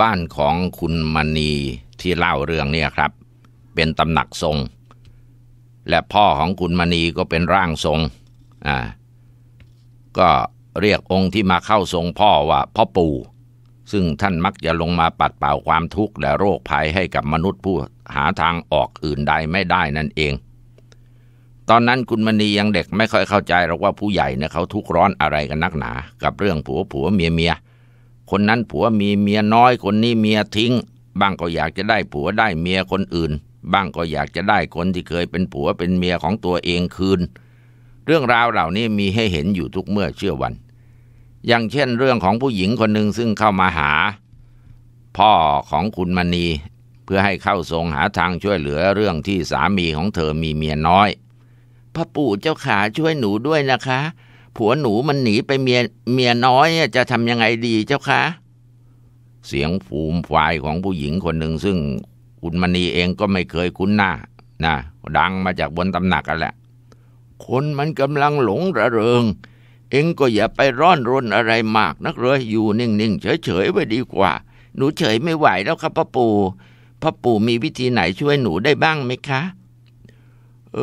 บ้านของคุณมณีที่เล่าเรื่องเนี่ยครับ เป็นตำหนักทรง และพ่อของคุณมณีก็เป็นร่างทรงอ่าก็เรียกองค์ที่มาเข้าทรงพ่อว่าพ่อปู่ ซึ่งท่านมักจะลงมาปัดเป่าความทุกข์และโรคภัยให้กับมนุษย์ผู้หาทางออกอื่นใดไม่ได้นั่นเอง ตอนนั้นคุณมณียังเด็กไม่ค่อยเข้าใจหรอกว่าผู้ใหญ่เนี่ยเขาทุกข์ร้อนอะไรกันนักหนา กับเรื่องผัวผัวเมียเมียยคนนั้นผัวมีเมียน้อยคนนี้เมียทิ้งบ้างก็อยากจะได้ผัวได้เมียคนอื่น บ้างก็อยากจะได้คนที่เคยเป็นผัวเป็นเมียของตัวเองคืน เรื่องราวเหล่านี้มีให้เห็นอยู่ทุกเมื่อเชื่อวัน อย่างเช่นเรื่องของผู้หญิงคนหนึ่งซึ่งเข้ามาหา พ่อของคุณมณี เพื่อให้เข้าทรงหาทางช่วยเหลือเรื่องที่สามีของเธอมีเมียน้อยพระปู่เจ้าขาช่วยหนูด้วยนะคะผัวหนูมันหนีไปเมียเมียน้อยจะทำยังไงดีเจ้าคะ เสียงฟูมฝายของผู้หญิงคนหนึ่งซึ่งคุณมณีเองก็ไม่เคยคุ้นหน้านะดังมาจากบนตำหนักกันแหละคนมันกำลังหลงระเริง เองก็อย่าไปร่อนรนอะไรมากนักเลยอยู่นิ่งๆเฉยๆไว้ดีกว่า หนูเฉยไม่ไหวแล้วครับพ่อปู่พ่อปู่มีวิธีไหนช่วยหนูได้บ้างไหมคะเอ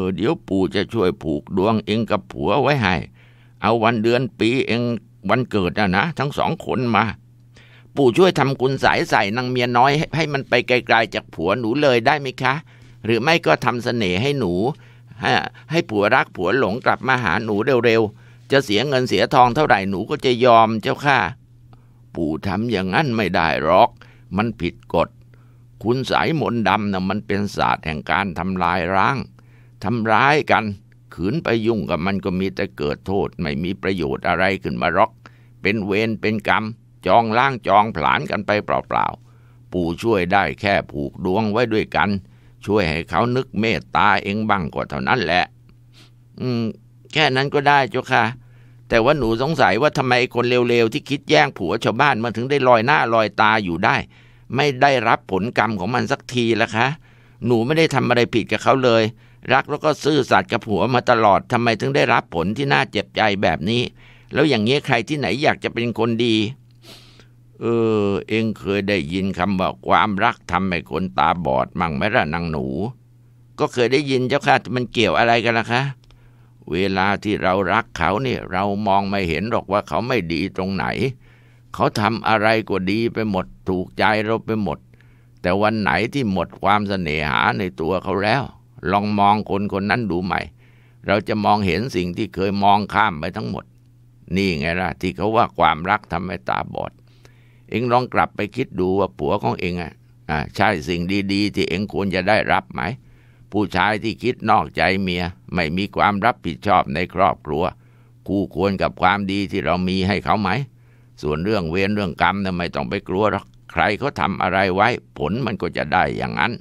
อ เดี๋ยวปู่จะช่วยผูกดวงเองกับผัวไว้ให้เอาวันเดือนปีเองวันเกิดนะนะ ทั้งสองคนมา ปู่ช่วยทำกุญสายใส่นางเมียน้อยให้มันไปไกลๆจากผัวหนูเลยได้ไหมคะ หรือไม่ก็ทำเสน่ห์ให้หนูให้ผัวรักผัวหลงกลับมาหาหนูเร็วๆจะเสียเงินเสียทองเท่าไหร่หนูก็จะยอมเจ้าค่ะ ปู่ทำอย่างนั้นไม่ได้หรอก มันผิดกฎคุณสายมนต์ดำนะ่ะมันเป็นศาสตร์แห่งการทำลายร้าง ทำร้ายกันขืนไปยุ่งกับมันก็มีแต่เกิดโทษไม่มีประโยชน์อะไรขึ้นมาหรอก เป็นเวรเป็นกรรม จองล่างจอง ผลานกันไปเปล่าๆปู่ช่วยได้แค่ผูกดวงไว้ด้วยกัน ช่วยให้เขานึกเมตตาเองบ้างก็เท่านั้นแหละ อืม แค่นั้นก็ได้เจ้าค่ะ แต่ว่าหนูสงสัยว่าทำไมคนเร็วๆที่คิดแย่งผัวชาวบ้านมันถึงได้ลอยหน้าลอยตาอยู่ได้ไม่ได้รับผลกรรมของมันสักทีละคะ หนูไม่ได้ทำอะไรผิดกับเขาเลย รักแล้วก็ซื่อสัตย์กับผัวมาตลอดทำไมถึงได้รับผลที่น่าเจ็บใจแบบนี้ แล้วอย่างนี้ใครที่ไหนอยากจะเป็นคนดี เออเองเคยได้ยินคำว่าความรักทำให้คนตาบอดมั่งไหมล่ะนางหนู ก็เคยได้ยินเจ้าค่ะ มันเกี่ยวอะไรกันล่ะคะเวลาที่เรารักเขาเนี่ย เรามองไม่เห็นหรอกว่าเขาไม่ดีตรงไหน เขาทำอะไรก็ดีไปหมดถูกใจเราไปหมด แต่วันไหนที่หมดความเสน่หาในตัวเขาแล้ว ลองมองคนคนนั้นดูใหม่ เราจะมองเห็นสิ่งที่เคยมองข้ามไปทั้งหมด นี่ไงล่ะที่เขาว่าความรักทำให้ตาบอด เองลองกลับไปคิดดูว่าผัวของเองอ่ะใช่สิ่งดีๆ ที่เองควรจะได้รับไหมผู้ชายที่คิดนอกใจเมียไม่มีความรับผิดชอบในครอบครัว คู่ควรกับความดีที่เรา มีให้เขาไหมส่วนเรื่องเวรเรื่องกรรมนะ่ไม่ต้องไปกลัวหรอกใครเขาทำอะไรไว้ ผลมันก็จะได้อย่างนั้น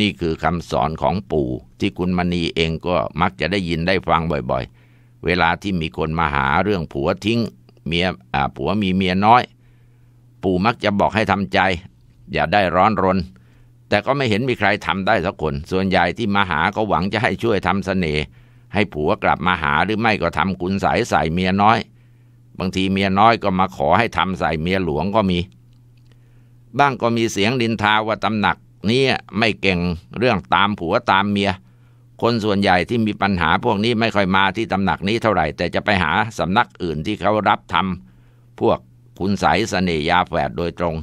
นี่คือคำสอนของปู่ที่คุณมณีเองก็มักจะได้ยินได้ฟังบ่อยๆ เวลาที่มีคนมาหาเรื่องผัวทิ้ง เมียผัวมีเมียน้อย ปู่มักจะบอกให้ทำใจ อย่าได้ร้อนรน แต่ก็ไม่เห็น มีใครทำได้สักคน ส่วนใหญ่ที่มาหาก็หวังจะให้ช่วยทำสเสน่ห์ให้ผัวกลับมาหาหรือไม่ก็ทำคุณสายใส่เมียน้อย บางทีเมียน้อยก็มาขอให้ทำใส่เมียหลวงก็มีบ้างก็มีเสียงดินทาว่า ตำหนักนี้ไม่เก่งเรื่องตามผัวตามเมีย คนส่วนใหญ่ที่มีปัญหาพวกนี้ไม่ค่อยมาที่ตำหนักนี้เท่าไหร่ แต่จะไปหาสำนักอื่นที่เขารับทำพวกคุณสายเสน่ยาแฝดโดยตรง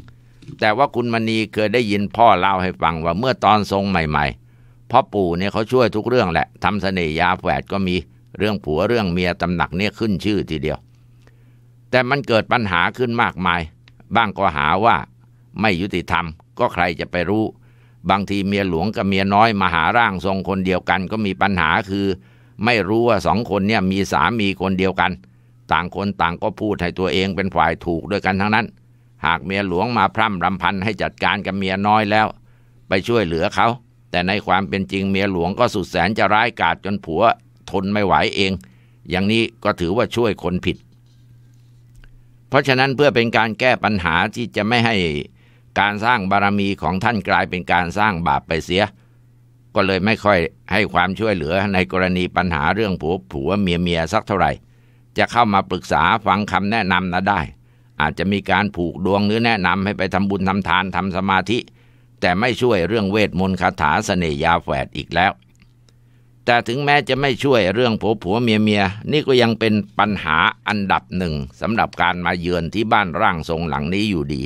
แต่ว่าคุณมณีเคยได้ยินพ่อเล่าให้ฟังว่าเมื่อตอนทรงใหม่ๆพ่อปู่เนี่ยเขาช่วยทุกเรื่องแหละทำเสน่ยาแฝดก็มีเรื่องผัวเรื่องเมียตำหนักเนี่ยขึ้นชื่อทีเดียว แต่มันเกิดปัญหาขึ้นมากมาย บ้างก็หาว่าไม่ยุติธรรมก็ใครจะไปรู้ บางทีเมียหลวงกับเมียน้อยมาหาร่างทรงคนเดียวกันก็มีปัญหาคือ ไม่รู้ว่าสองคนเนี่ยมีสามีคนเดียวกัน ต่างคนต่างก็พูดให้ตัวเองเป็นฝ่ายถูกด้วยกันทั้งนั้น หากเมียหลวงมาพร่ำรำพันให้จัดการกับเมียน้อยแล้ว ไปช่วยเหลือเขาแต่ในความเป็นจริงเมียหลวงก็สุดแสนจะร้ายกาจจนผัว ทนไม่ไหวเอง อย่างนี้ก็ถือว่าช่วยคนผิด เพราะฉะนั้นเพื่อเป็นการแก้ปัญหาที่จะไม่ให้การสร้างบารมีของท่านกลายเป็นการสร้างบาปไปเสีย ก็เลยไม่ค่อยให้ความช่วยเหลือในกรณีปัญหาเรื่องผัวผัวเมียเมียสักเท่าไหร่ จะเข้ามาปรึกษาฟังคำแนะนำนะได้ อาจจะมีการผูกดวงหรือแนะนำให้ไปทำบุญทำทานทำสมาธิ แต่ไม่ช่วยเรื่องเวทมนต์คาถาสเสน่ยาแฝดอีกแล้ว แต่ถึงแม้จะไม่ช่วยเรื่องผัวผัวเมียเมียนี่ก็ยังเป็นปัญหาอันดับหนึ่งสำหรับการมาเยือนที่บ้านร่างทรงหลังนี้อยู่ดี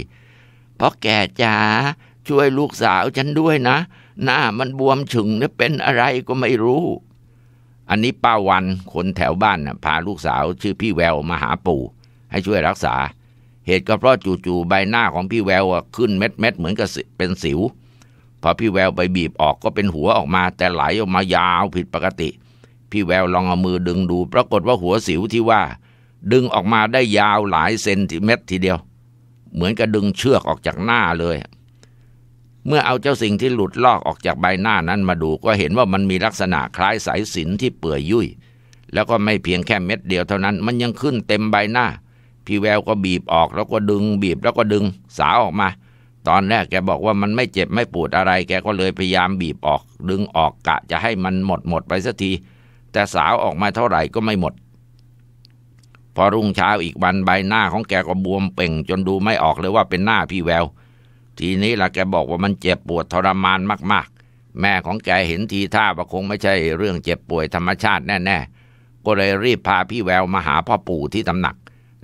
พ่อแก่จ๋าช่วยลูกสาวฉันด้วยนะหน้ามันบวมฉึงี่ยเป็นอะไรก็ไม่รู้ อันนี้ป้าวันคนแถวบ้านน่ะพาลูกสาว ชื่อพี่แววมาหาปู่ ให้ช่วยรักษา เหตุก็เพราะจู่ๆใบหน้าของพี่แววอะขึ้นเม็ดๆเหมือนกับเป็นสิวพอพี่แววไปบีบออกก็เป็นหัวออกมา แต่ไหลออกมายาวผิดปกติ พี่แววลองเอามือดึงดูปรากฏว่าหัวสิวที่ว่า ดึงออกมาได้ยาวหลายเซนติเมตรทีเดียวเหมือนกับดึงเชือกออกจากหน้าเลย เมื่อเอาเจ้าสิ่งที่หลุดลอกออกจากใบหน้านั้นมาดูก็เห็นว่ามันมีลักษณะคล้ายสายสินที่เปื่อยยุ่ย แล้วก็ไม่เพียงแค่เม็ดเดียวเท่านั้น มันยังขึ้นเต็มใบหน้า พี่แววก็บีบออก แล้วก็ดึงบีบแล้วก็ดึงสาวออกมา ตอนแรกแกบอกว่ามันไม่เจ็บไม่ปวดอะไร แกก็เลยพยายามบีบออก ดึงออกกะจะให้มันหมดหมดไปสักที แต่สาวออกมาเท่าไหร่ก็ไม่หมดพอรุ่งเช้าอีกวันใบหน้าของแกก็บวมเป่งจนดูไม่ออกเลยว่าเป็นหน้าพี่แวว ทีนี้ล่ะแกบอกว่ามันเจ็บปวดทรมานมากๆ แม่ของแกเห็นทีท่าว่าคงไม่ใช่เรื่องเจ็บป่วยธรรมชาติแน่ๆ ก็เลยรีบพาพี่แววมาหาพ่อปู่ที่ตำหนัก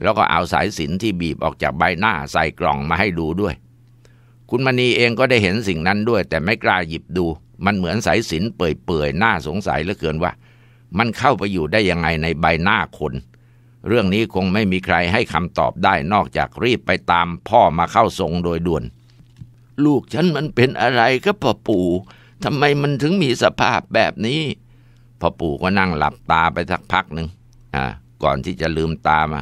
แล้วก็เอาสายสินที่บีบออกจากใบหน้าใส่กล่องมาให้ดูด้วย คุณมณีเองก็ได้เห็นสิ่งนั้นด้วยแต่ไม่กล้าหยิบดู มันเหมือนสายสินเปื่อยๆ น่าสงสัยเหลือเกินว่า มันเข้าไปอยู่ได้ยังไงในใบหน้าคนเรื่องนี้คงไม่มีใครให้คำตอบได้นอกจากรีบไปตามพ่อมาเข้าทรงโดยด่วน ลูกฉันมันเป็นอะไรก็พ่อปู่ทำไมมันถึงมีสภาพแบบนี้พ่อปู่ก็นั่งหลับตาไปสักพักหนึ่งอ่าก่อนที่จะลืมตามา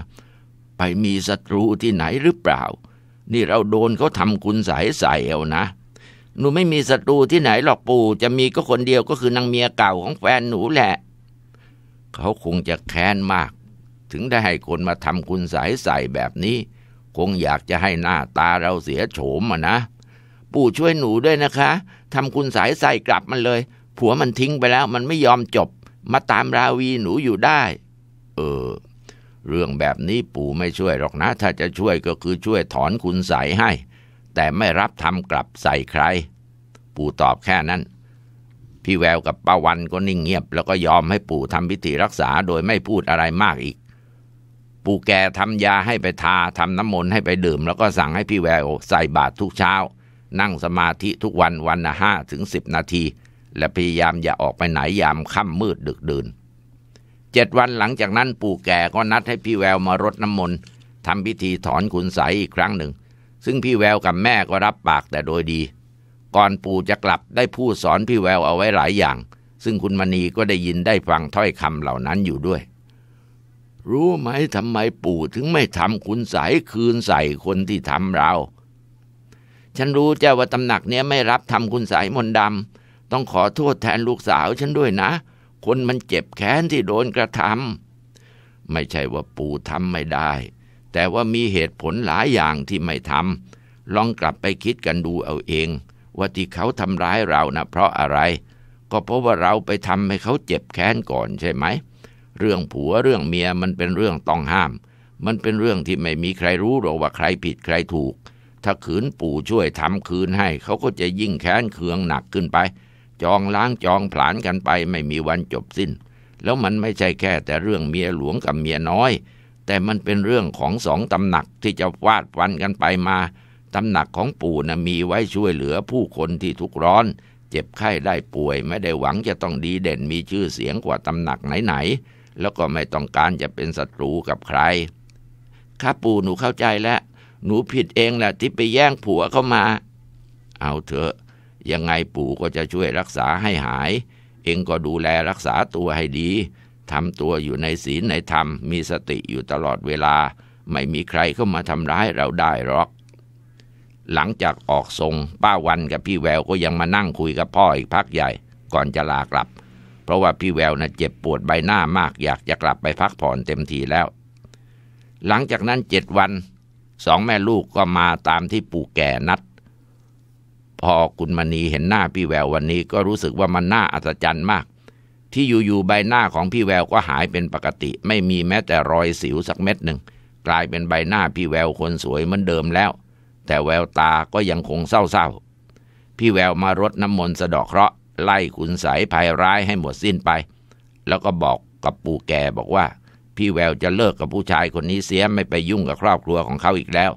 ไปมีศัตรูที่ไหนหรือเปล่า นี่เราโดนเขาทำคุณสายใส่เอวนะ หนูไม่มีศัตรูที่ไหนหรอกปู่ จะมีก็คนเดียวก็คือนางเมียเก่าของแฟนหนูแหละ เขาคงจะแค้นมากถึงได้ให้คนมาทำคุณสายใส่แบบนี้ คงอยากจะให้หน้า ตาเราเสียโฉมอ่ะนะ ปู่ช่วยหนูด้วยนะคะทำคุณสายใส่กลับมันเลย ผัวมันทิ้งไปแล้ว มันไม่ยอมจบมาตามราวีหนูอยู่ได้ เออ เรื่องแบบนี้ปู่ไม่ช่วยหรอกนะ ถ้าจะช่วยก็คือช่วยถอนคุณสายให้ แต่ไม่รับทำกลับใส่ใคร ปู่ตอบแค่นั้น พี่แววกับป้าวันก็นิ่งเงียบ แล้วก็ยอมให้ปู่ทำพิธีรักษาโดยไม่พูดอะไรมากอีกปู่แกททำยาให้ไปทาทำน้ำมนต์ให้ไปดื่ม แล้วก็สั่งให้พี่แววใส่บาตรทุกเช้า นั่งสมาธิทุกวันวันละห้าถึงสิบนาที และพยายามอย่าออกไปไหนยามค่ำมืดดึกดื่นเจ็ดวันหลังจากนั้นปู่แก่ก็นัดให้พี่แววมารดน้ำมนต์ทำพิธีถอนขุนใสอีกครั้งหนึ่ง ซึ่งพี่แววกับแม่ก็รับปากแต่โดยดี ก่อนปู่จะกลับได้พูดสอนพี่แววเอาไว้หลายอย่าง ซึ่งคุณมณีก็ได้ยินได้ฟังถ้อยคำเหล่านั้นอยู่ด้วยรู้ไหมทำไมปู่ถึงไม่ทำคุณใสคืนใส่คนที่ทำเรา ฉันรู้เจ้าว่าตำหนักเนี้ยไม่รับทำคุณใสมนดำต้องขอโทษแทนลูกสาวฉันด้วยนะ คนมันเจ็บแค้นที่โดนกระทำไม่ใช่ว่าปู่ทำไม่ได้ แต่ว่ามีเหตุผลหลายอย่างที่ไม่ทำลองกลับไปคิดกันดูเอาเอง ว่าที่เขาทำร้ายเรานะเพราะอะไร ก็เพราะว่าเราไปทำให้เขาเจ็บแค้นก่อนใช่ไหมเรื่องผัวเรื่องเมียมันเป็นเรื่องต้องห้าม มันเป็นเรื่องที่ไม่มีใครรู้หรอกว่าใครผิดใครถูก ถ้าขืนปู่ช่วยทำคืนให้เขาก็จะยิ่งแค้นเคืองหนักขึ้นไป จองล้างจองผลานกันไปไม่มีวันจบสิ้น แล้วมันไม่ใช่แค่แต่เรื่องเมียหลวงกับเมียน้อย แต่มันเป็นเรื่องของสองตำหนักที่จะวาดวันกันไปมาตำหนักของปู่นะมีไว้ช่วยเหลือผู้คนที่ทุกข์ร้อน เจ็บไข้ได้ป่วยไม่ได้หวังจะต้องดีเด่นมีชื่อเสียงกว่าตำหนักไหนไหนแล้วก็ไม่ต้องการจะเป็นศัตรูกับใคร ข้าปู่หนูเข้าใจแล้ว หนูผิดเองแหละที่ไปแย่งผัวเข้ามา เอาเถอะ ยังไงปู่ก็จะช่วยรักษาให้หาย เองก็ดูแลรักษาตัวให้ดีทำตัวอยู่ในศีลในธรรม มีสติอยู่ตลอดเวลา ไม่มีใครเข้ามาทำร้ายเราได้หรอก หลังจากออกทรงป้าวันกับพี่แววก็ยังมานั่งคุยกับพ่ออีกพักใหญ่ ก่อนจะลากลับเพราะว่าพี่แววนะ่ะเจ็บปวดใบหน้ามากอยากจะกลับไปพักผ่อนเต็มทีแล้ว หลังจากนั้นเจ็ดวันสองแม่ลูกก็มาตามที่ปู่แก่นัด พอคุณมณีเห็นหน้าพี่แวววันนี้ก็รู้สึกว่ามันน่าอัศจรรย์มาก ที่อยู่ๆใบหน้าของพี่แววก็หายเป็นปกติ ไม่มีแม้แต่รอยสิวสักเม็ดหนึ่งกลายเป็นใบหน้าพี่แววคนสวยเหมือนเดิมแล้ว แต่แววตาก็ยังคงเศร้าๆพี่แววมารดน้ำมนต์สะดอกเคราะห์ไล่ขุนสายภัยร้ายให้หมดสิ้นไป แล้วก็บอกกับปู่แกบอกว่า พี่แววจะเลิกกับผู้ชายคนนี้เสีย ไม่ไปยุ่งกับครอบครัวของเขาอีกแล้ว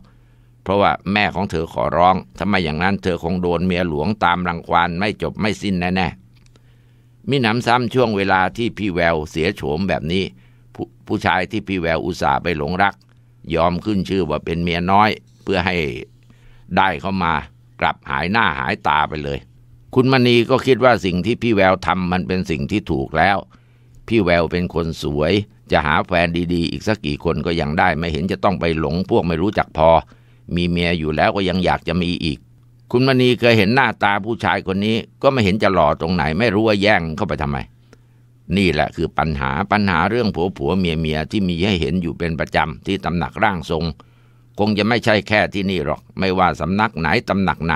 เพราะว่าแม่ของเธอขอร้องทำไมอย่างนั้นเธอคงโดนเมียหลวงตามรังควานไม่จบไม่สิ้นแน่ๆมิหนำซ้ำช่วงเวลาที่พี่แววเสียโฉมแบบนี้ผผู้ชายที่พี่แววอุตส่าห์ไปหลงรัก ยอมขึ้นชื่อว่าเป็นเมียน้อย เพื่อให้ ได้เข้ามากลับหายหน้าหายตาไปเลยคุณมณีก็คิดว่าสิ่งที่พี่แววทำมันเป็นสิ่งที่ถูกแล้ว พี่แววเป็นคนสวย จะหาแฟนดีๆอีกสักกี่คนก็ยังได้ไม่เห็นจะต้องไปหลง พวกไม่รู้จักพอ มีเมียอยู่แล้วก็ยังอยากจะมีอีก คุณมณีเคยเห็นหน้าตาผู้ชายคนนี้ก็ไม่เห็นจะหล่อตรงไหนไม่รู้ว่าแย่งเข้าไปทำไม นี่แหละคือปัญหาปัญหาเรื่องผัวผัวเมียเมียที่มีให้เห็นอยู่เป็นประจำที่ตำหนักร่างทรง คงจะไม่ใช่แค่ที่นี่หรอก ไม่ว่าสำนักไหนตำหนักไหน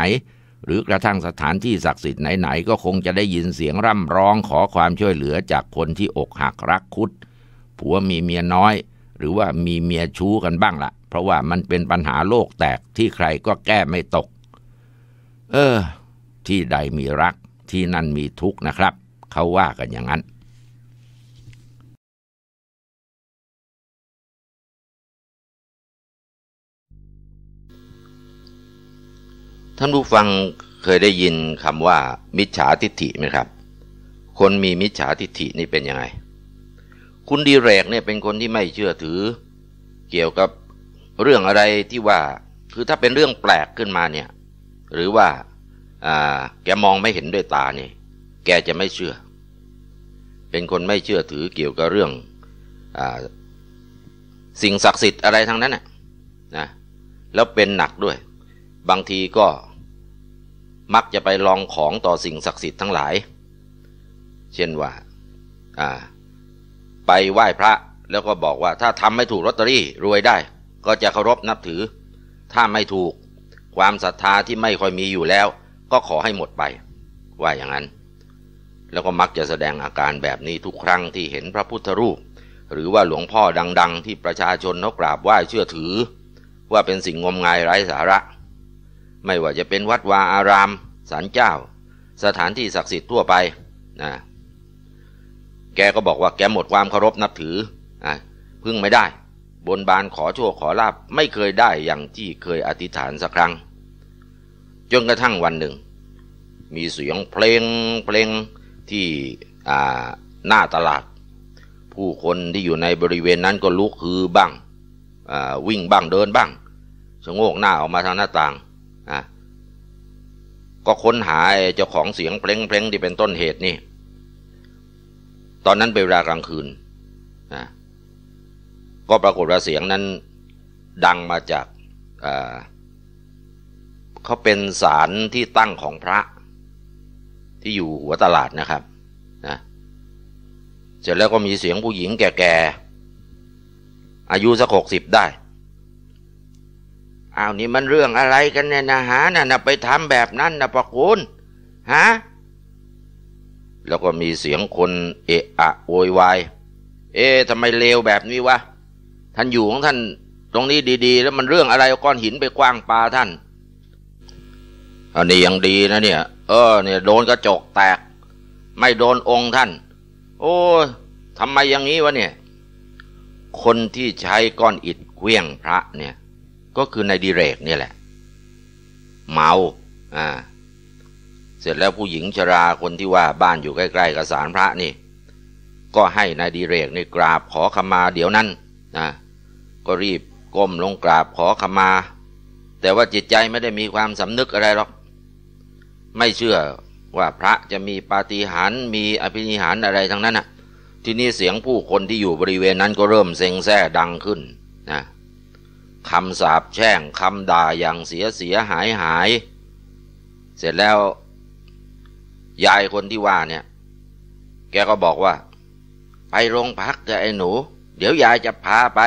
หรือกระทั่งสถานที่ศักดิ์สิทธิ์ไหนๆก็คงจะได้ยินเสียงร่ำร้องขอความช่วยเหลือจากคนที่อกหักรักคุด ผัวมีเมียน้อยหรือว่ามีเมียชู้กันบ้างละเพราะว่ามันเป็นปัญหาโลกแตกที่ใครก็แก้ไม่ตก เออที่ใดมีรักที่นั่นมีทุกข์นะครับเขาว่ากันอย่างนั้นท่านผู้ฟังเคยได้ยินคำว่า มิจฉาทิฐิไหมครับ คนมีมิจฉาทิฐินี่เป็นยังไง คุณดีแรกเนี่ยเป็นคนที่ไม่เชื่อถือ เกี่ยวกับเรื่องอะไรที่ว่า คือถ้าเป็นเรื่องแปลกขึ้นมาเนี่ย หรือว่าแกมองไม่เห็นด้วยตาเนี่ยแกจะไม่เชื่อ เป็นคนไม่เชื่อถือ เกี่ยวกับเรื่องอสิ่งศักดิ์สิทธิ์อะไรทั้งนั้นนะแล้วเป็นหนักด้วยบางทีก็มักจะไปลองของต่อสิ่งศักดิ์สิทธิ์ทั้งหลาย เช่นว่าไปไหว้พระแล้วก็บอกว่าถ้าทำไม่ถูกลอตเตอรี่รวยได้ ก็จะเคารพนับถือ ถ้าไม่ถูกความศรัทธาที่ไม่ค่อยมีอยู่แล้วก็ขอให้หมดไป ว่าอย่างนั้น แล้วก็มักจะแสดงอาการแบบนี้ทุกครั้งที่เห็นพระพุทธรูปหรือว่าหลวงพ่อดังๆ ที่ประชาชนนกกราบไหว้เชื่อถือ ว่าเป็นสิ่งงมงายไร้สาระไม่ว่าจะเป็นวัดวาอารามศาลเจ้าสถานที่ศักดิ์สิทธิ์ทั่วไปนะแกก็บอกว่าแกหมดความเคารพนับถืออพึ่งไม่ได้ บนบานขอโชคขอลาบไม่เคยได้อย่างที่เคยอธิษฐานสักครั้งจนกระทั่งวันหนึ่ง มีเสียงเพลงเพลงที่หน้าตลาด ผู้คนที่อยู่ในบริเวณนั้นก็ลุกฮือบ้างวิ่งบ้างเดินบ้างชะโงกหน้าออกมาทางหน้าต่างก็ค้นหาเจ้าของเสียงเพลงเพลงที่เป็นต้นเหตุนี่ตอนนั้นเป็นเวลากลางคืนนะก็ปรากฏว่าเสียงนั้นดังมาจากเขาเป็นศาลที่ตั้งของพระที่อยู่หัวตลาดนะครับนะเสร็จแล้วก็มีเสียงผู้หญิงแก่ๆ อายุสักหกสิบได้อ้าวนี่มันเรื่องอะไรกันเนี่ยนะฮะน่ะไปทำแบบนั้นนะประคุณฮะแล้วก็มีเสียงคนเอะอะโวยวายเอ๊ะทำไมเลวแบบนี้วะท่านอยู่ของท่านตรงนี้ดี ๆ แล้วมันเรื่องอะไรก้อนหินไปกว้างปลาท่านอันนี้ยังดีนะเนี่ย เออเนี่ยโดนกระจกแตก ไม่โดนองค์ท่าน โอ้ทำไมอย่างนี้วะเนี่ย คนที่ใช้ก้อนอิดเกลี้ยงพระ เนี่ยก็คือนายดิเรกเนี่ยแหละ เมาอ่าเสร็จแล้วผู้หญิงชราคนที่ว่าบ้านอยู่ใกล้ๆกับสารพระนี่ ก็ให้นายดิเรกนี่กราบขอขมาเดี๋ยวนั้นนะก็รีบก้มลงกราบขอขมา แต่ว่าจิตใจไม่ได้มีความสำนึกอะไรหรอกไม่เชื่อว่าพระจะมีปาฏิหาริย์มีอภินิหารอะไรทั้งนั้นน่ะที่นี่เสียงผู้คนที่อยู่บริเวณนั้นก็เริ่มเซ็งแซ่ดังขึ้นนะเคำสาปแช่งคำด่าอย่างเสียเสียหายหาย เสร็จแล้วยายคนที่ว่าเนี่ย แกก็บอกว่า ไปโรงพักกับไอ้หนู เดี๋ยวยายจะพาไป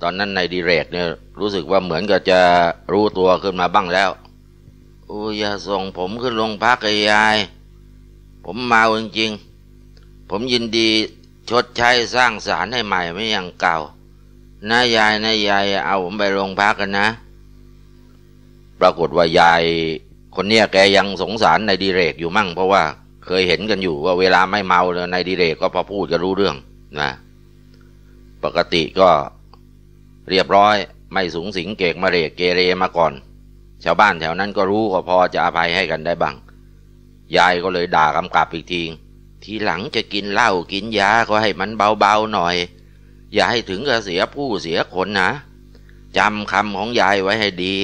ตอนนั้นในดีเรกเนี่ยรู้สึกว่าเหมือนกับจะรู้ตัวขึ้นมาบ้างแล้วอุอย่าส่งผมขึ้นโรงพักกับยาย ผมมาจริงๆผมยินดีชดใช้สร้างสารให้ใหม่ไม่อย่างเก่านายายนายาย เอาผมไปโรงพักกันนะ ปรากฏว่ายาย คนเนี้ยแกยังสงสารนายดีเรกอยู่มั่งเพราะว่าเคยเห็นกันอยู่ว่าเวลาไม่เมาเลยนายดีเรก ก็พอพูดจะรู้เรื่องนะ ปกติก็เรียบร้อย ไม่สูงสิงเกกมาเรกเกเรมาก่อน ชาวบ้านแถวนั้นก็รู้ก็พอจะอภัยให้กันได้บ้างยายก็เลยด่ากำกับอีกที ทีหลังจะกินเหล้ากินยาก็ให้มันเบาๆหน่อยอย่าให้ถึงกับเสียผู้เสียคนนะ จำคำของยายไว้ให้ดี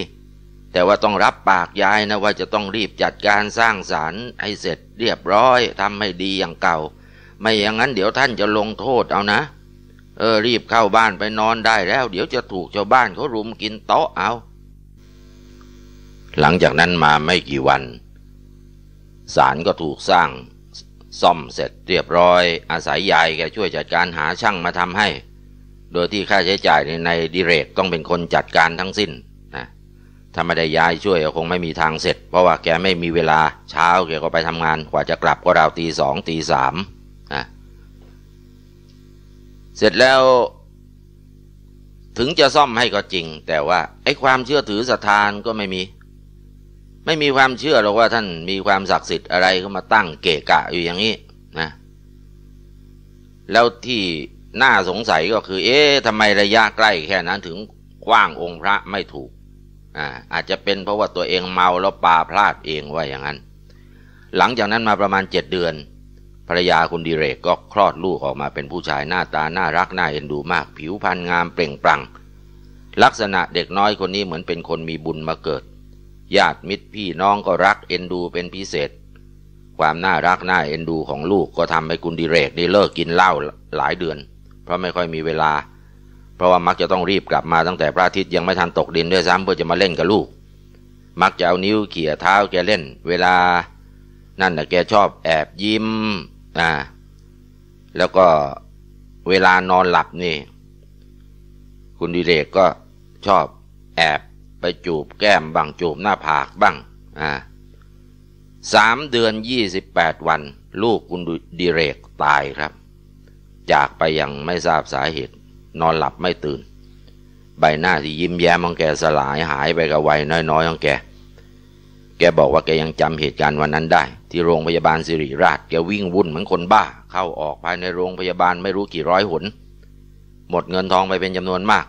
แต่ว่าต้องรับปากยายนะ ว่าจะต้องรีบจัดการสร้างสารให้เสร็จเรียบร้อย ทำให้ดีอย่างเก่า ไม่อย่างนั้นเดี๋ยวท่านจะลงโทษเอานะ เออ รีบเข้าบ้านไปนอนได้แล้ว เดี๋ยวจะถูกชาวบ้านเขารุมกินโต๊ะเอา หลังจากนั้นมาไม่กี่วัน ศาลก็ถูกสร้าง ซ่อมเสร็จเรียบร้อย อาศัยยายแกช่วยจัดการหาช่างมาทำให้โดยที่ค่าใช้จ่ายในดิเรก ต้องเป็นคนจัดการทั้งสิ้นนะถ้าไม่ได้ย้ายช่วยก็คงไม่มีทางเสร็จ เพราะว่าแกไม่มีเวลาเช้าแกก็ไปทำงาน กว่าจะกลับก็ราวตีสองตีสามนะเสร็จแล้ว ถึงจะซ่อมให้ก็จริง แต่ว่าไอ้ความเชื่อถือศรัทธานก็ไม่มี ไม่มีความเชื่อหรอกว่าท่านมีความศักดิ์สิทธิ์อะไรก็มาตั้งเกะกะอยู่อย่างนี้นะ แล้วที่น่าสงสัยก็คือ เอ๊ะ ทำไมระยะใกล้แค่นั้นถึงกว้างองค์พระไม่ถูก อ่า อาจจะเป็นเพราะว่าตัวเองเมาแล้วปาพลาดเองว่าอย่างนั้น หลังจากนั้นมาประมาณเจ็ดเดือน ภรรยาคุณดีเรกก็คลอดลูกออกมาเป็นผู้ชายหน้าตาน่ารักน่าเอ็นดูมาก ผิวพรรณงามเปล่งปลั่ง ลักษณะเด็กน้อยคนนี้เหมือนเป็นคนมีบุญมาเกิด ญาติมิตรพี่น้องก็รักเอ็นดูเป็นพิเศษ ความน่ารักน่าเอ็นดูของลูกก็ทำให้คุณดีเรกได้เลิกกินเหล้าหลายเดือนเพราะไม่ค่อยมีเวลา เพราะว่ามักจะต้องรีบกลับมาตั้งแต่พระอาทิตย์ ยังไม่ทันตกดินด้วยซ้ำเพื่อจะมาเล่นกับลูก มักจะเอานิ้วเขี่ยเท้าแกเล่น เวลา นั่นนะแกชอบแอบยิ้มอ่าแล้วก็เวลานอนหลับนี่ คุณดิเรกก็ชอบแอบไปจูบแก้มบ้างจูบหน้าผากบ้างอ่าสามเดือนยี่สิบแปดวัน ลูกคุณดิเรกตายครับจากไปอย่างไม่ทราบสาเหตุ นอนหลับไม่ตื่น ใบหน้าที่ยิ้มแย้มของแกสลายหายไปกับวัยน้อยๆของแกแกบอกว่าแกยังจำเหตุการณ์วันนั้นได้ ที่โรงพยาบาลสิริราชแกวิ่งวุ่นเหมือนคนบ้า เข้าออกภายในโรงพยาบาลไม่รู้กี่ร้อยหนหมดเงินทองไปเป็นจำนวนมาก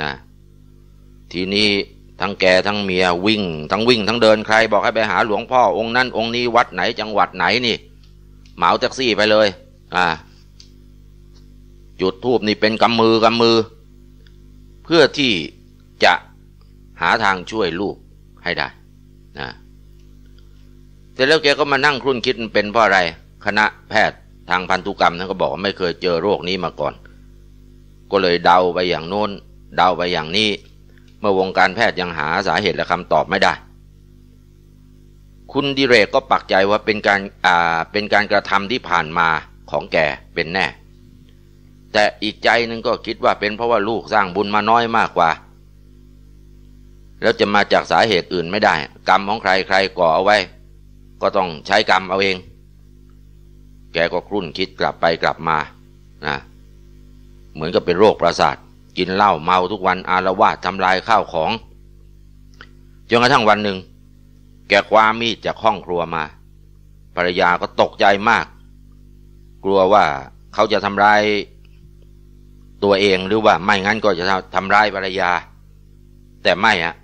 นะ ทีนี้ทั้งแกทั้งเมียวิ่ง ทั้งวิ่งทั้งเดินใคร บอกให้ไปหาหลวงพ่อ องค์นั้น องค์นี้ วัดไหนจังหวัดไหนนี่เหมาแท็กซี่ไปเลย อ่าจุดทูบนี่เป็นกำมือกำมือ เพื่อที่จะหาทางช่วยลูกให้ได้นะเสร็จแล้วแกก็มานั่งครุ่นคิดเป็นเพราะอะไร คณะแพทย์ทางพันธุกรรมท่านก็บอกไม่เคยเจอโรคนี้มาก่อน ก็เลยเดาไปอย่างโน้นเดาไปอย่างนี้ เมื่อวงการแพทย์ยังหาสาเหตุและคำตอบไม่ได้ คุณดิเรกก็ปักใจว่าเป็นการอ่าเป็นการกระทำที่ผ่านมาของแกเป็นแน่แต่อีกใจหนึ่งก็คิดว่าเป็นเพราะว่าลูกสร้างบุญมาน้อยมากกว่า แล้วจะมาจากสาเหตุอื่นไม่ได้ กรรมของใครใครก่อเอาไว้ก็ต้องใช้กรรมเอาเอง แกก็ครุ่นคิดกลับไปกลับมานะเหมือนกับเป็นโรคประสาทกินเหล้าเมาทุกวันอารวาสทำลายข้าวของจนกระทั่งวันหนึ่งแกคว้ามีดจากห้องครัวมาภรรยาก็ตกใจมาก กลัวว่าเขาจะทำร้ายตัวเองหรือว่าไม่งั้นก็จะทำร้ายภรรยา แต่ไม่อะ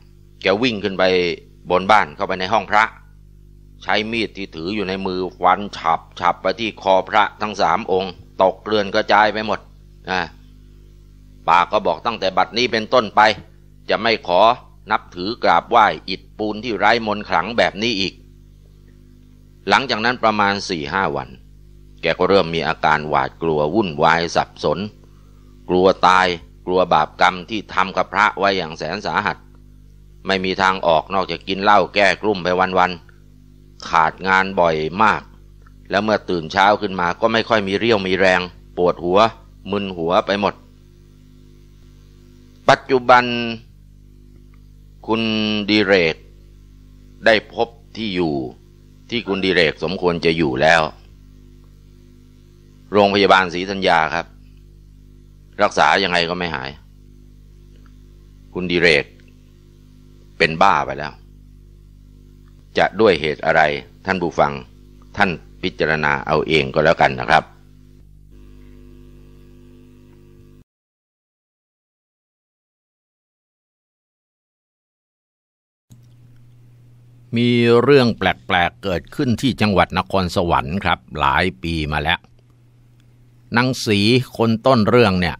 แกวิ่งขึ้นไปบนบ้านเข้าไปในห้องพระ ใช้มีดที่ถืออยู่ในมือฟัน ฉับ ฉับไปที่คอพระทั้งสามองค์ ตกเกลื่อนกระจายไปหมดนะปาก็บอกตั้งแต่บัดนี้เป็นต้นไป จะไม่ขอนับถือกราบไหว้อิฐปูนที่ไร้มนขลังแบบนี้อีก หลังจากนั้นประมาณสี่ห้าวัน แกก็เริ่มมีอาการหวาดกลัววุ่นวายสับสนกลัวตายกลัวบาปกรรมที่ทำกับพระไว้อย่างแสนสาหัส ไม่มีทางออกนอกจากกินเหล้าแก้กลุ่มไปวัน ๆ ขาดงานบ่อยมากแล้วเมื่อตื่นเช้าขึ้นมาก็ไม่ค่อยมีเรี่ยวมีแรงปวดหัวมึนหัวไปหมด ปัจจุบัน คุณดีเรก ได้พบที่อยู่ที่คุณดีเรกสมควรจะอยู่แล้ว โรงพยาบาลศรีธัญญาครับรักษายังไงก็ไม่หาย คุณดิเรกเป็นบ้าไปแล้ว จะด้วยเหตุอะไรท่านผู้ฟัง ท่านพิจารณาเอาเองก็แล้วกันนะครับ มีเรื่องแปลกๆเกิดขึ้นที่จังหวัดนครสวรรค์ครับ หลายปีมาแล้วนางสีคนต้นเรื่องเนี่ย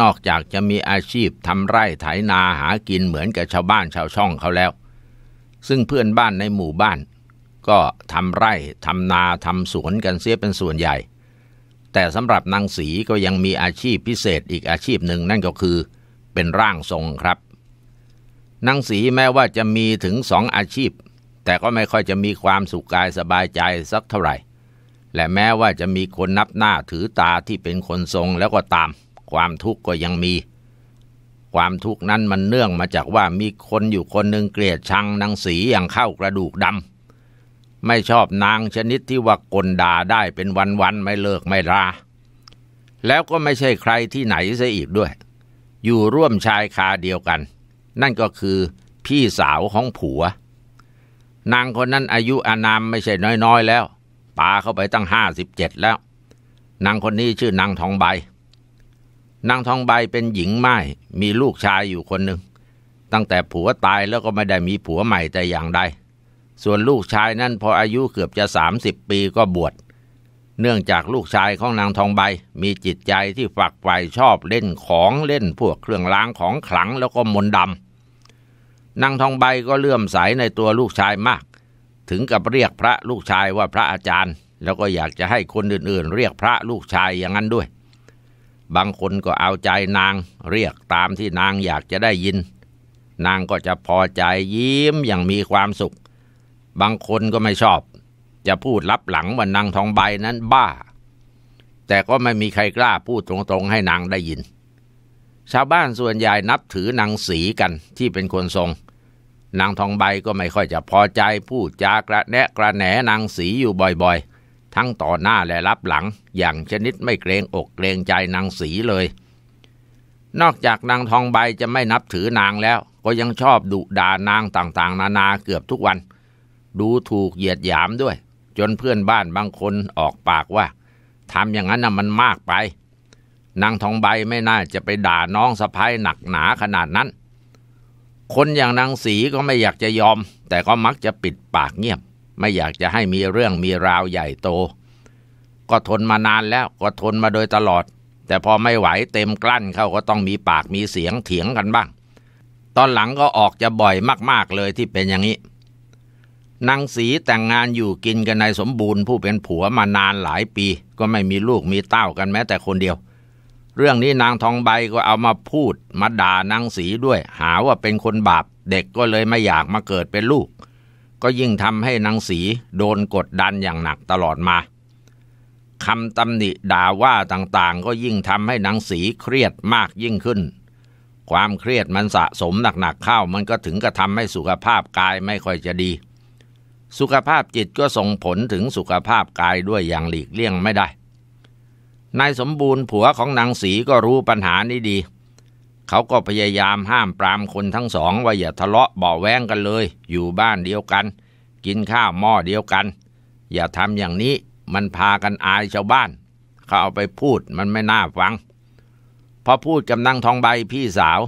นอกจากจะมีอาชีพทำไร่ไถนาหากินเหมือนกับชาวบ้านชาวช่องเขาแล้ว ซึ่งเพื่อนบ้านในหมู่บ้าน ก็ทำไร่ทำนาทำสวนกันเสียเป็นส่วนใหญ่ แต่สำหรับ นางสีก็ยังมีอาชีพพิเศษอีกอาชีพหนึ่งนั่นก็คือเป็นร่างทรงครับ นางสีแม้ว่าจะมีถึงสองอาชีพ แต่ก็ไม่ค่อยจะมีความสุขกายสบายใจสักเท่าไหร่และแม้ว่าจะมีคนนับหน้าถือตาที่เป็นคนทรงแล้วก็ตาม ความทุกข์ก็ยังมี ความทุกข์นั้นมันเนื่องมาจากว่ามีคนอยู่คนหนึ่งเกลียดชังนางสีอย่างเข้ากระดูกดำไม่ชอบนางชนิดที่ว่ากลด่าได้เป็นวันๆไม่เลิกไม่ลาแล้วก็ไม่ใช่ใครที่ไหนเสียอีกด้วย อยู่ร่วมชายคาเดียวกัน นั่นก็คือ พี่สาวของผัว นางคนนั้นอายุอานามไม่ใช่น้อยๆ แล้วปาเข้าไปตั้งห้าสิบเจ็ดแล้ว นางคนนี้ชื่อนางทองใบนางทองใบเป็นหญิงไม้มีลูกชายอยู่คนหนึ่ง ตั้งแต่ผัวตายแล้วก็ไม่ได้มีผัวใหม่แต่อย่างใดส่วนลูกชายนั่นพออายุเกือบจะสามสิบปีก็บวชเนื่องจากลูกชายของนางทองใบมีจิตใจที่ฝักใฝ่ชอบเล่นของเล่นพวกเครื่องรางของขลังแล้วก็มนต์ดำนางทองใบก็เลื่อมใสในตัวลูกชายมากถึงกับเรียกพระลูกชายว่าพระอาจารย์ แล้วก็อยากจะให้คนอื่น ๆ เรียกพระลูกชายอย่างนั้นด้วย บางคนก็เอาใจนางเรียกตามที่นางอยากจะได้ยิน นางก็จะพอใจยิ้มอย่างมีความสุข บางคนก็ไม่ชอบจะพูดลับหลังว่านางทองใบนั้นบ้า แต่ก็ไม่มีใครกล้าพูดตรงๆ ให้นางได้ยิน ชาวบ้านส่วนใหญ่นับถือนางสีกันที่เป็นคนทรงนางทองใบก็ไม่ค่อยจะพอใจพูดจากระแนะกระแหนนางสีอยู่บ่อยๆ ทั้งต่อหน้าและรับหลัง อย่างชนิดไม่เกรงอกเกรงใจนางสีเลย นอกจากนางทองใบจะไม่นับถือนางแล้ว ก็ยังชอบดุด่านางต่างๆ นานาเกือบทุกวัน ดูถูกเหยียดหยามด้วย จนเพื่อนบ้านบางคนออกปากว่า ทำอย่างนั้นน่ะมันมากไป นางทองใบไม่น่าจะไปด่าน้องสะพ้ายหนักหนาขนาดนั้นคนอย่างนางสีก็ไม่อยากจะยอม แต่ก็มักจะปิดปากเงียบ ไม่อยากจะให้มีเรื่องมีราวใหญ่โต ก็ทนมานานแล้วก็ทนมาโดยตลอด แต่พอไม่ไหวเต็มกลั้นเขาก็ต้องมีปากมีเสียงเถียงกันบ้าง ตอนหลังก็ออกจะบ่อยมาก ๆเลยที่เป็นอย่างนี้นางสีแต่งงานอยู่กินกันในสมบูรณ์ผู้เป็นผัวมานานหลายปี ก็ไม่มีลูกมีเต้ากันแม้แต่คนเดียวเรื่องนี้นางทองใบก็เอามาพูด มาด่านางสีด้วยหาว่าเป็นคนบาปเด็กก็เลยไม่อยากมาเกิดเป็นลูก ก็ยิ่งทำให้นางสีโดนกดดันอย่างหนักตลอดมาคำตำหนิด่าว่าต่างๆ ก็ยิ่งทำให้นางสีเครียดมากยิ่งขึ้น ความเครียดมันสะสมหนักๆเข้ามันก็ถึงกระทำให้สุขภาพกายไม่ค่อยจะดี สุขภาพจิตก็ส่งผลถึงสุขภาพกายด้วยอย่างหลีกเลี่ยงไม่ได้นายสมบูรณ์ผัวของนางสีก็รู้ปัญหานี้ดี เขาก็พยายามห้ามปรามคนทั้งสอง ว่าอย่าทะเลาะเบาแวงกันเลย อยู่บ้านเดียวกัน กินข้าวหม้อเดียวกัน อย่าทำอย่างนี้ มันพากันอายชาวบ้าน เขาเอาไปพูดมันไม่น่าฟังพอพูดกับนางทองใบพี่สาว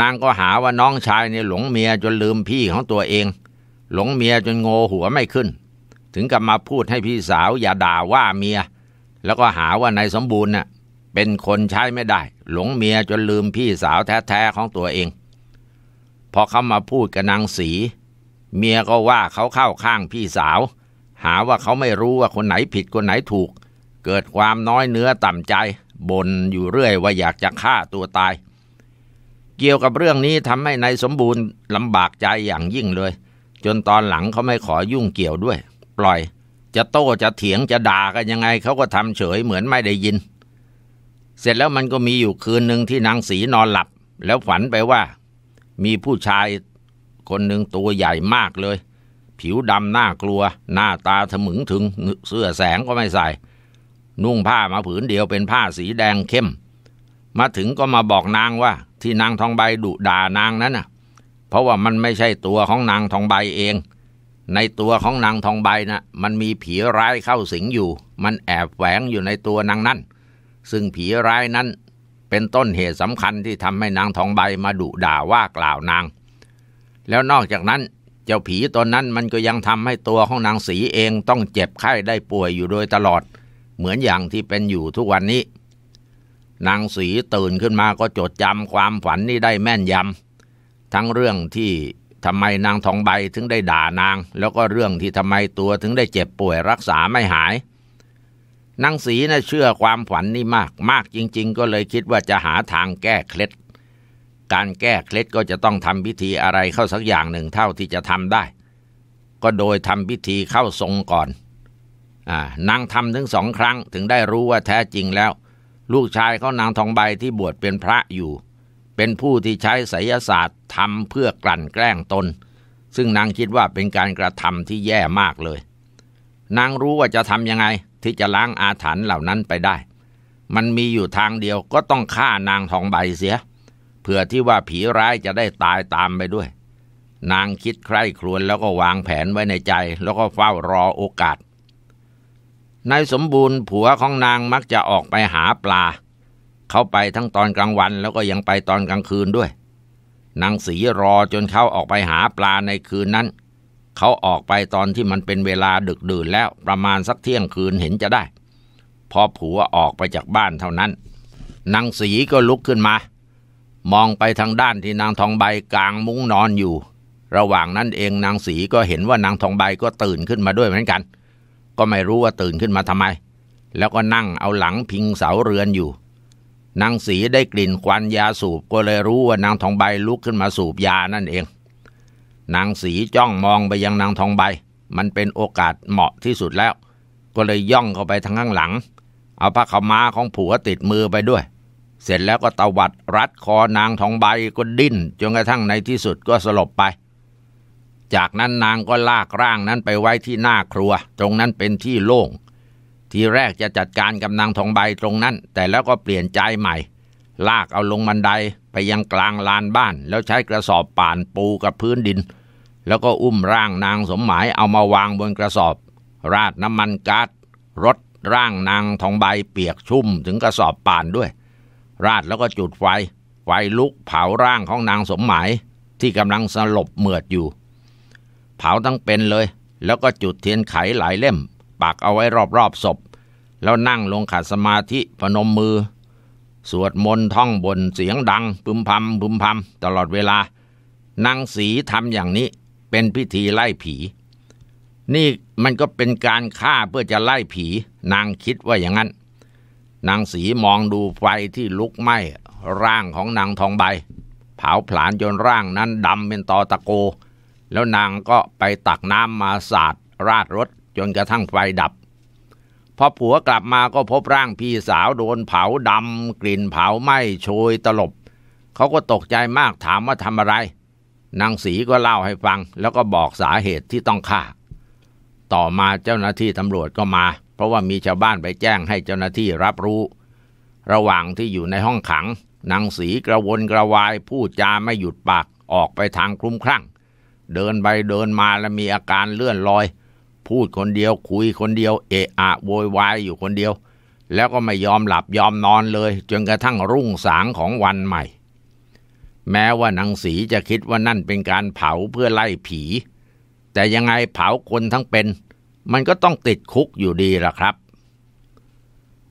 นางก็หาว่าน้องชายในหลงเมียจนลืมพี่ของตัวเอง หลงเมียจนโงหัวไม่ขึ้น ถึงกับมาพูดให้พี่สาวอย่าด่าว่าเมียแล้วก็หาว่านายสมบูรณ์เน่ะเป็นคนใช้ไม่ได้ หลงเมียจนลืมพี่สาวแท้ๆของตัวเองพอเขามาพูดกับนางสี เมียก็ว่าเขาเข้าข้างพี่สาว หาว่าเขาไม่รู้ว่าคนไหนผิดคนไหนถูก เกิดความน้อยเนื้อต่ำใจบ่นอยู่เรื่อยว่าอยากจะฆ่าตัวตาย เกี่ยวกับเรื่องนี้ทำให้ในายสมบูรณ์ลำบากใจอย่างยิ่งเลย จนตอนหลังเขาไม่ขอยุ่งเกี่ยวด้วย ปล่อยจะโต้จะเถียงจะด่ากันยังไง เขาก็ทำเฉยเหมือนไม่ได้ยิน เสร็จแล้วมันก็มีอยู่คืนหนึ่งที่นางสีนอนหลับ แล้วฝันไปว่ามีผู้ชายคนหนึ่งตัวใหญ่มากเลย ผิวดำหน้ากลัว หน้าตาถมึงถึง เสื้อแสงก็ไม่ใส่ นุ่งผ้ามาผืนเดียวเป็นผ้าสีแดงเข้ม มาถึงก็มาบอกนางว่าที่นางทองใบดุด่านางนั้นน่ะ เพราะว่ามันไม่ใช่ตัวของนางทองใบเองในตัวของนางทองใบนะ่ะมันมีผีร้ายเข้าสิงอยู่ มันแอบแฝงอยู่ในตัวนางนั่นซึ่งผีร้ายนั้น เป็นต้นเหตุสำคัญที่ทำให้นางทองใบมาดุด่าว่ากล่าวนาง แล้วนอกจากนั้นเจ้าผีตนนั้นมันก็ยังทำให้ตัวของนางสีเองต้องเจ็บไข้ได้ป่วยอยู่โดยตลอด เหมือนอย่างที่เป็นอยู่ทุกวันนี้ นางสีตื่นขึ้นมาก็จดจำความฝันนี้ได้แม่นยำทั้งเรื่องที่ทำไมนางทองใบถึงได้ด่านาง แล้วก็เรื่องที่ทำไมตัวถึงได้เจ็บป่วยรักษาไม่หายนางสีนะ่ะเชื่อความฝันนี่มากมากจริง ๆ ก็เลยคิดว่าจะหาทางแก้เคล็ด การแก้เคล็ดก็จะต้องทำพิธีอะไรเข้าสักอย่างหนึ่งเท่าที่จะทำได้ ก็โดยทำพิธีเข้าทรงก่อนอนางทำถึงสองครั้งถึงได้รู้ว่าแท้จริงแล้ว ลูกชายเขานางทองใบที่บวชเป็นพระอยู่เป็นผู้ที่ใช้ไสยศาสตร์ทำเพื่อกลั่นแกล้งตน ซึ่งนางคิดว่าเป็นการกระทำที่แย่มากเลย นางรู้ว่าจะทำยังไง ที่จะล้างอาถรรพ์เหล่านั้นไปได้ มันมีอยู่ทางเดียวก็ต้องฆ่านางทองใบเสีย เพื่อที่ว่าผีร้ายจะได้ตายตามไปด้วย นางคิดใคร่ครวญแล้วก็วางแผนไว้ในใจ แล้วก็เฝ้ารอโอกาสนายสมบูรณ์ผัวของนางมักจะออกไปหาปลาเขาไปทั้งตอนกลางวันแล้วก็ยังไปตอนกลางคืนด้วยนางสีรอจนเขาออกไปหาปลาในคืนนั้น เขาออกไปตอนที่มันเป็นเวลาดึกดื่นแล้วประมาณสักเที่ยงคืนเห็นจะได้ พอผัวออกไปจากบ้านเท่านั้นนางสีก็ลุกขึ้นมา มองไปทางด้านที่นางทองใบกลางมุ้งนอนอยู่ ระหว่างนั้นเองนางสีก็เห็นว่านางทองใบก็ตื่นขึ้นมาด้วยเหมือนกัน ก็ไม่รู้ว่าตื่นขึ้นมาทำไม แล้วก็นั่งเอาหลังพิงเสาเรือนอยู่นางสีได้กลิ่นควันยาสูบ ก็เลยรู้ว่านางทองใบลุกขึ้นมาสูบยานั่นเอง นางสีจ้องมองไปยังนางทองใบ มันเป็นโอกาสเหมาะที่สุดแล้ว ก็เลยย่องเข้าไปทางข้างหลัง เอาผ้าขาม้าของผัวติดมือไปด้วย เสร็จแล้วก็ตวัดรัดคอนางทองใบก็ดิ้นจนกระทั่งในที่สุดก็สลบไป จากนั้นนางก็ลากร่างนั้นไปไว้ที่หน้าครัว ตรงนั้นเป็นที่โล่งทีแรกจะจัดการกับนางทองใบตรงนั้น แต่แล้วก็เปลี่ยนใจใหม่ ลากเอาลงบันไดไปยังกลางลานบ้าน แล้วใช้กระสอบป่านปูกับพื้นดิน แล้วก็อุ้มร่างนางสมหมายเอามาวางบนกระสอบ ราดน้ำมันกา๊าซรถร่างนางทองใบเปียกชุ่มถึงกระสอบป่านด้วย ราดแล้วก็จุดไฟไฟลุกเผาร่างของนางสมหมาย ที่กำลังสลบเหมือดอยู่ เผาทั้งเป็นเลย แล้วก็จุดเทียนไขหลายเล่มปักเอาไว้รอบๆศพแล้วนั่งลงขัดสมาธิพนมมือ สวดมนต์ท่องบนเสียงดังพึมพำพึมพำตลอดเวลา นางสีทำอย่างนี้เป็นพิธีไล่ผี นี่มันก็เป็นการฆ่าเพื่อจะไล่ผี นางคิดว่าอย่างนั้น นางสีมองดูไฟที่ลุกไหม้ร่างของนางทองใบ เผาผลาญจนร่างนั้นดำเป็นตอตะโก แล้วนางก็ไปตักน้ำมาสาดราดรถจนกระทั่งไฟดับพอผัวกลับมาก็พบร่างพี่สาวโดนเผาดำกลิ่นเผาไหม้โชยตลบเขาก็ตกใจมากถามว่าทำอะไรนางสีก็เล่าให้ฟัง แล้วก็บอกสาเหตุที่ต้องฆ่า ต่อมาเจ้าหน้าที่ตำรวจก็มา เพราะว่ามีชาวบ้านไปแจ้งให้เจ้าหน้าที่รับรู้ ระหว่างที่อยู่ในห้องขังนางสีกระวนกระวายพูดจาไม่หยุดปากออกไปทางคลุ้มคลั่ง เดินไปเดินมาและมีอาการเลื่อนลอยพูดคนเดียวคุยคนเดียว เอะอะโวยวายอยู่คนเดียว แล้วก็ไม่ยอมหลับยอมนอนเลย จนกระทั่งรุ่งสางของวันใหม่ แม้ว่านางสีจะคิดว่านั่นเป็นการเผาเพื่อไล่ผี แต่ยังไงเผาคนทั้งเป็น มันก็ต้องติดคุกอยู่ดีล่ะครับ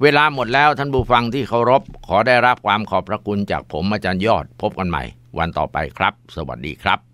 เวลาหมดแล้วท่านผู้ฟังที่เคารพ ขอได้รับความขอบพระคุณจากผมอาจารย์ยอด พบกันใหม่ วันต่อไปครับ สวัสดีครับ